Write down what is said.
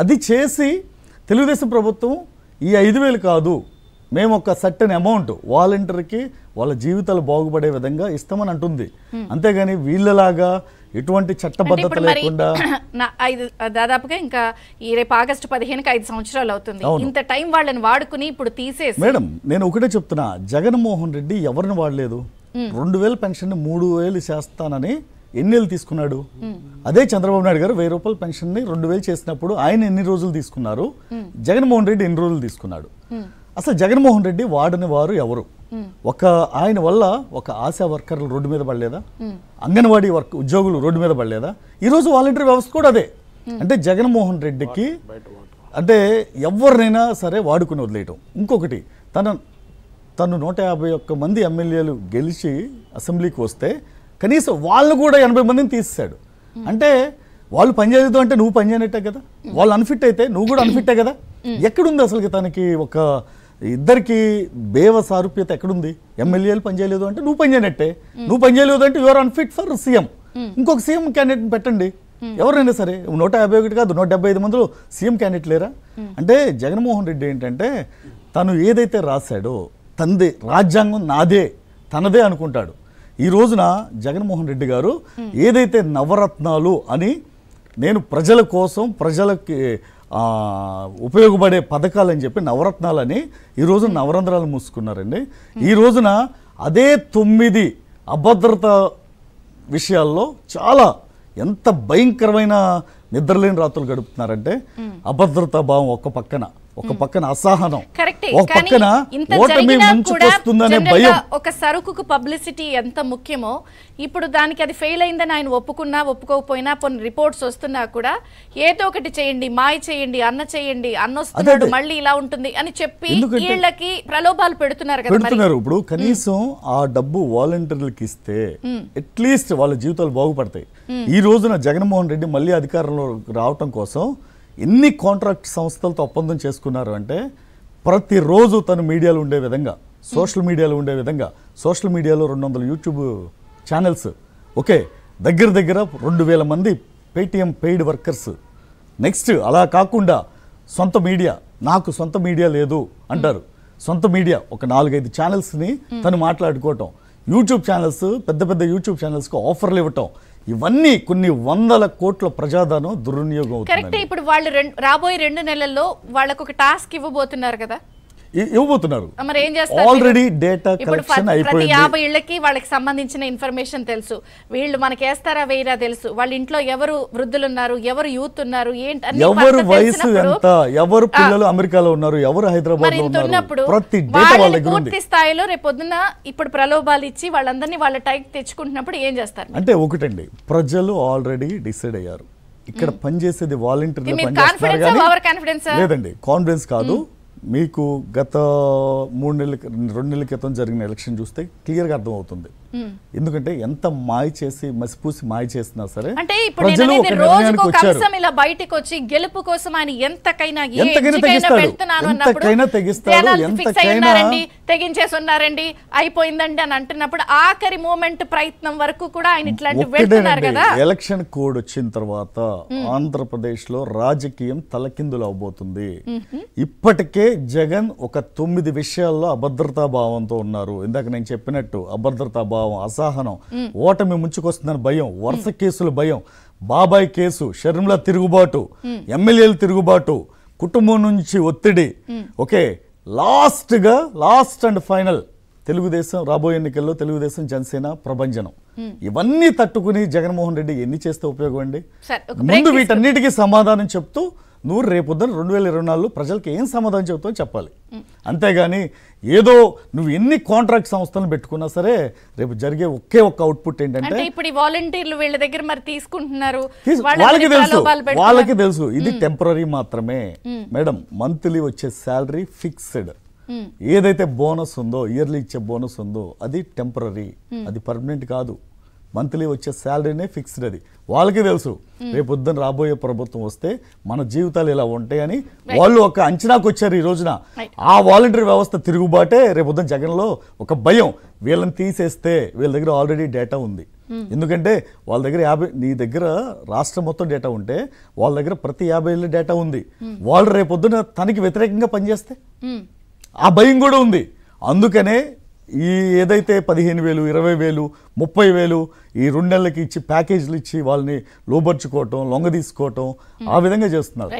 అది చేసి తెలుగుదేశం ప్రభుత్వం ఈ ఐదు వేలు కాదు మేము ఒక సర్టన్ అమౌంట్ వాలంటీర్కి వాళ్ళ జీవితాలు బాగుపడే విధంగా ఇస్తామని అంటుంది అంతేగాని వీళ్ళలాగా ఎటువంటి చట్టబద్ధత లేకుండా దాదాపుగా ఇంకా ఈ రేపు ఆగస్టు పదిహేనుకి ఐదు సంవత్సరాలు అవుతుంది ఇంత టైం వాళ్ళని వాడుకుని ఇప్పుడు తీసేసి మేడం నేను ఒకటే చెప్తున్నా జగన్మోహన్ రెడ్డి ఎవరిని వాడలేదు రెండు వేలు పెన్షన్ మూడు వేలు చేస్తానని ఎన్ని నెలలు తీసుకున్నాడు అదే చంద్రబాబు నాయుడు గారు వెయ్యి రూపాయల ని రెండు వేలు చేసినప్పుడు ఆయన ఎన్ని రోజులు తీసుకున్నారు జగన్మోహన్ రెడ్డి ఎన్ని రోజులు తీసుకున్నాడు అసలు జగన్మోహన్ రెడ్డి వాడని వారు ఎవరు ఒక ఆయన వల్ల ఒక ఆశా వర్కర్లు రోడ్డు మీద పడలేదా అంగన్వాడీ వర్క్ ఉద్యోగులు రోడ్డు మీద పడలేదా ఈరోజు వాలంటీర్ వ్యవస్థ కూడా అదే అంటే జగన్మోహన్ రెడ్డికి అంటే ఎవరినైనా సరే వాడుకుని వదిలేయటం ఇంకొకటి తన తను నూట యాభై ఒక్క మంది ఎమ్మెల్యేలు గెలిచి అసెంబ్లీకి వస్తే కనీసం వాళ్ళు కూడా ఎనభై మందిని తీసేశాడు అంటే వాళ్ళు పనిచేయదు అంటే నువ్వు పనిచేయనట్టే కదా వాళ్ళు అన్ఫిట్ అయితే నువ్వు కూడా అన్ఫిట్టే కదా ఎక్కడుంది అసలు తనకి ఒక ఇద్దరికి బేవ సారూప్యత ఎక్కడుంది ఎమ్మెల్యేలు పనిచేయలేదు అంటే నువ్వు పనిచేయనట్టే నువ్వు పనిచేయలేదు అంటే యువర్ అన్ఫిట్ ఫర్ సీఎం ఇంకొక సీఎం క్యాండిడేట్ పెట్టండి ఎవరైనా సరే నూట యాభై ఒకటి కాదు నూట డెబ్బై ఐదు మందిలో సీఎం క్యాండిడేట్ లేరా అంటే జగన్మోహన్ రెడ్డి ఏంటంటే తను ఏదైతే రాశాడో తందే రాజ్యాంగం నాదే తనదే అనుకుంటాడు ఈ రోజున జగన్మోహన్ రెడ్డి గారు ఏదైతే నవరత్నాలు అని నేను ప్రజల కోసం ప్రజలకి ఉపయోగపడే పథకాలని చెప్పి నవరత్నాలని ఈ రోజు నవరంధ్రాలు మూసుకున్నారండి ఈ రోజున అదే తొమ్మిది అభద్రత విషయాల్లో చాలా ఎంత భయంకరమైన నిద్రలేని రాత్రులు గడుపుతున్నారంటే అభద్రతా భావం ఒక్క పక్కన ఒక పక్కన అసహనం ఒక పక్కన ఓటమి ముంచుకొస్తుందనే భయం ఒక సరుకుకు పబ్లిసిటీ ఎంత ముఖ్యమో ఇప్పుడు దానికి అది ఫెయిల్ అయిందని ఆయన ఒప్పుకున్నా ఒప్పుకోకపోయినా కొన్ని రిపోర్ట్స్ వస్తున్నా కూడా ఏదో ఒకటి చేయండి మాయ చేయండి అన్న చేయండి అన్న వస్తున్నాడు మళ్ళీ ఇలా ఉంటుంది అని చెప్పి వీళ్ళకి ప్రలోభాలు పెడుతున్నారు పెడుతున్నారు ఇప్పుడు కనీసం ఆ డబ్బు వాలంటీర్లకి ఇస్తే అట్లీస్ట్ వాళ్ళ జీవితాలు బాగుపడతాయి ఈ రోజున జగన్మోహన్ రెడ్డి మళ్ళీ అధికారంలో రావటం కోసం ఎన్ని కాంట్రాక్ట్ సంస్థలతో ఒప్పందం చేసుకున్నారు అంటే ప్రతిరోజు తను మీడియాలో ఉండే విధంగా సోషల్ మీడియాలో ఉండే విధంగా సోషల్ మీడియాలో రెండు వందల యూట్యూబ్ ఛానల్స్ ఓకే దగ్గర దగ్గర రెండు వేల మంది పేటీఎం పెయిడ్ వర్కర్స్ నెక్స్ట్ అలా కాకుండా సొంత మీడియా నాకు సొంత మీడియా లేదు అంటారు సొంత మీడియా ఒక నాలుగైదు ఛానల్స్ని తను మాట్లాడుకోవటం యూట్యూబ్ ఛానల్స్ పెద్ద పెద్ద యూట్యూబ్ ఛానల్స్కి ఆఫర్లు ఇవ్వటం ఇవన్నీ కొన్ని వందల కోట్ల ప్రజాధనం దుర్వినియోగం కరెక్ట్ ఇప్పుడు వాళ్ళు రాబోయే రెండు నెలల్లో వాళ్ళకు ఒక టాస్క్ ఇవ్వబోతున్నారు కదా ఇవ్వబోతున్నారు మరి ఏం చేస్తారు ఆల్రెడీ డేటా కలెక్షన్ అయిపోయింది యాభై ఇళ్ళకి వాళ్ళకి సంబంధించిన ఇన్ఫర్మేషన్ తెలుసు వీళ్ళు మనకి వేస్తారా వేయరా తెలుసు వాళ్ళ ఇంట్లో ఎవరు వృద్ధులు ఉన్నారు ఎవరు యూత్ ఉన్నారు ఏంటి ఎవరు వయసు ఎంత ఎవరు పిల్లలు అమెరికాలో ఉన్నారు ఎవరు హైదరాబాద్ లో ఉన్నారు ప్రతి డేటా వాళ్ళ దగ్గర పూర్తి స్థాయిలో రేపొద్దున ఇప్పుడు ప్రలోభాలు ఇచ్చి వాళ్ళందరినీ వాళ్ళ టైక్ తెచ్చుకుంటున్నప్పుడు ఏం చేస్తారు అంటే ఒకటండి ప్రజలు ఆల్రెడీ డిసైడ్ అయ్యారు ఇక్కడ పనిచేసేది వాలంటీర్లు లేదండి కాన్ఫిడెన్స్ కాదు మీకు గత మూడు నెలల రెండు నెలల క్రితం జరిగిన ఎలక్షన్ చూస్తే క్లియర్గా అర్థమవుతుంది Hmm. ఎందుకంటే ఎంత మాయ చేసి మసిపూసి మాయ చేసినా సరే అంటే ఇప్పుడు ఇలా బయటకు వచ్చి గెలుపు కోసం ఆయన ఎంతకైనా ఎంతకైనా తెగించేసి ఉన్నారండి అయిపోయిందండి అని అంటున్నప్పుడు ఆఖరి మూమెంట్ ప్రయత్నం వరకు కూడా ఆయన ఇట్లాంటి కదా ఎలక్షన్ కోడ్ వచ్చిన తర్వాత hmm. ఆంధ్రప్రదేశ్ లో రాజకీయం తలకిందులు అవబోతుంది ఇప్పటికే జగన్ ఒక తొమ్మిది విషయాల్లో అభద్రతా భావంతో ఉన్నారు ఇందాక నేను చెప్పినట్టు అభద్రతా భావం మనోభావం అసహనం ఓటమి ముంచుకొస్తుందని భయం వరుస కేసుల భయం బాబాయ్ కేసు షర్మిల తిరుగుబాటు ఎమ్మెల్యేలు తిరుగుబాటు కుటుంబం నుంచి ఒత్తిడి ఓకే లాస్ట్గా లాస్ట్ అండ్ ఫైనల్ తెలుగుదేశం రాబోయే ఎన్నికల్లో తెలుగుదేశం జనసేన ప్రభంజనం ఇవన్నీ తట్టుకుని జగన్మోహన్ రెడ్డి ఎన్ని చేస్తే ఉపయోగం అండి ముందు వీటన్నిటికీ సమాధానం చెప్తూ నువ్వు రేపొద్దున రెండు వేల ఇరవై నాలుగులో ప్రజలకు ఏం సమాధానం చెబుతావు చెప్పాలి అంతేగాని ఏదో నువ్వు ఎన్ని కాంట్రాక్ట్ సంస్థలను పెట్టుకున్నా సరే రేపు జరిగే ఒకే ఒక్క అవుట్పుట్ ఏంటంటే ఇప్పుడు వాలంటీర్లు వీళ్ళ దగ్గర మరి తీసుకుంటున్నారు వాళ్ళకి తెలుసు వాళ్ళకి తెలుసు ఇది టెంపరీ మాత్రమే మేడం మంత్లీ వచ్చే శాలరీ ఫిక్స్డ్ ఏదైతే బోనస్ ఉందో ఇయర్లీ ఇచ్చే బోనస్ ఉందో అది టెంపరీ అది పర్మనెంట్ కాదు మంత్లీ వచ్చే శాలరీనే ఫిక్స్డ్ అది వాళ్ళకే తెలుసు రేపు పొద్దున రాబోయే ప్రభుత్వం వస్తే మన జీవితాలు ఇలా ఉంటాయని వాళ్ళు ఒక అంచనాకు వచ్చారు ఈ రోజున ఆ వాలంటీర్ వ్యవస్థ తిరుగుబాటే రేపు పొద్దున జగన్లో ఒక భయం వీళ్ళని తీసేస్తే వీళ్ళ దగ్గర ఆల్రెడీ డేటా ఉంది ఎందుకంటే వాళ్ళ దగ్గర యాభై నీ దగ్గర రాష్ట్రం మొత్తం డేటా ఉంటే వాళ్ళ దగ్గర ప్రతి యాభై ఏళ్ళ డేటా ఉంది వాళ్ళు రేపొద్దున తనకి వ్యతిరేకంగా పనిచేస్తే ఆ భయం కూడా ఉంది అందుకనే ఈ ఏదైతే పదిహేను వేలు ఇరవై వేలు ముప్పై వేలు ఈ రెండు నెలలకి ఇచ్చి ప్యాకేజీలు ఇచ్చి వాళ్ళని లోబర్చుకోవటం లొంగ తీసుకోవటం ఆ hmm. విధంగా చేస్తున్నారు